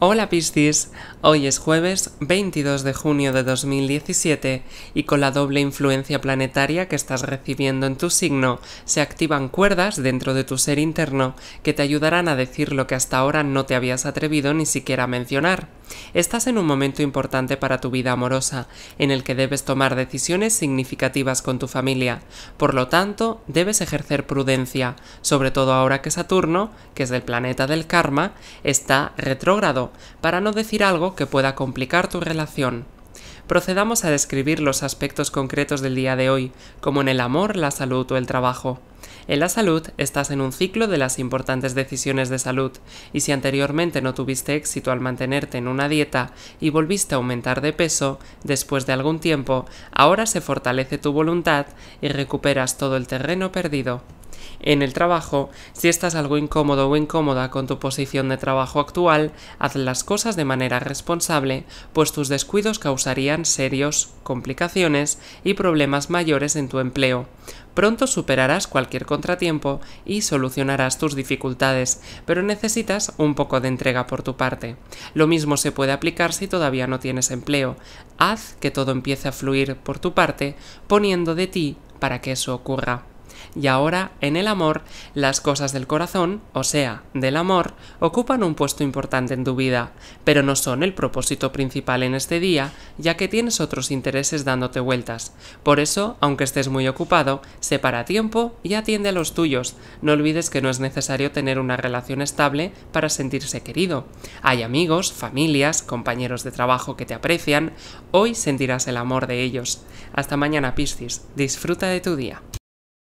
Hola Piscis, hoy es jueves 22 de junio de 2017 y con la doble influencia planetaria que estás recibiendo en tu signo, se activan cuerdas dentro de tu ser interno que te ayudarán a decir lo que hasta ahora no te habías atrevido ni siquiera a mencionar. Estás en un momento importante para tu vida amorosa, en el que debes tomar decisiones significativas con tu familia. Por lo tanto, debes ejercer prudencia, sobre todo ahora que Saturno, que es el planeta del karma, está retrógrado, para no decir algo que pueda complicar tu relación procedamos a describir los aspectos concretos del día de hoy, como en el amor, la salud o el trabajo. En la salud estás en un ciclo de las importantes decisiones de salud y si anteriormente no tuviste éxito al mantenerte en una dieta y volviste a aumentar de peso, después de algún tiempo, ahora se fortalece tu voluntad y recuperas todo el terreno perdido. En el trabajo, si estás algo incómodo o incómoda con tu posición de trabajo actual, haz las cosas de manera responsable, pues tus descuidos causarían serios complicaciones y problemas mayores en tu empleo. Pronto superarás cualquier contratiempo y solucionarás tus dificultades, pero necesitas un poco de entrega por tu parte. Lo mismo se puede aplicar si todavía no tienes empleo. Haz que todo empiece a fluir por tu parte, poniendo de ti para que eso ocurra y ahora en el amor las cosas del corazón, o sea, del amor, ocupan un puesto importante en tu vida, pero no son el propósito principal en este día, ya que tienes otros intereses dándote vueltas. Por eso, aunque estés muy ocupado, separa tiempo y atiende a los tuyos. No olvides que no es necesario tener una relación estable para sentirse querido. Hay amigos, familias, compañeros de trabajo que te aprecian, hoy sentirás el amor de ellos. Hasta mañana Piscis, disfruta de tu día.